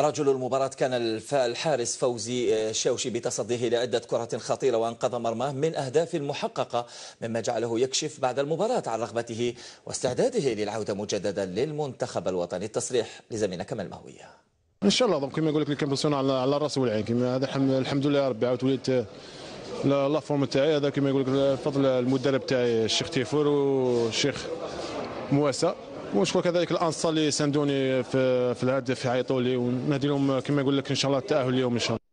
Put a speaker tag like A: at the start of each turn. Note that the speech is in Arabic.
A: رجل المباراة كان الحارس فوزي آه، شاوشي بتصديه لعدة كرة خطيرة وأنقذ مرماه من أهداف محققة مما جعله يكشف بعد المباراة عن رغبته واستعداده للعودة مجددا للمنتخب الوطني التصريح لزميلنا كمال مهويه
B: ان شاء الله كما يقول لك الكامبيون على على الراس والعين كما هذا الحمد لله يا ربي عاود وليت آه، لا فورم تاعي هذا كما يقول لك بفضل آه، المدرب تاعي الشيخ تيفور والشيخ مواسى ونشكر كذلك الانصار اللي ساندوني في, في الهدف عيطوا لي ونادي لهم كما يقول لك ان شاء الله التاهل اليوم ان شاء الله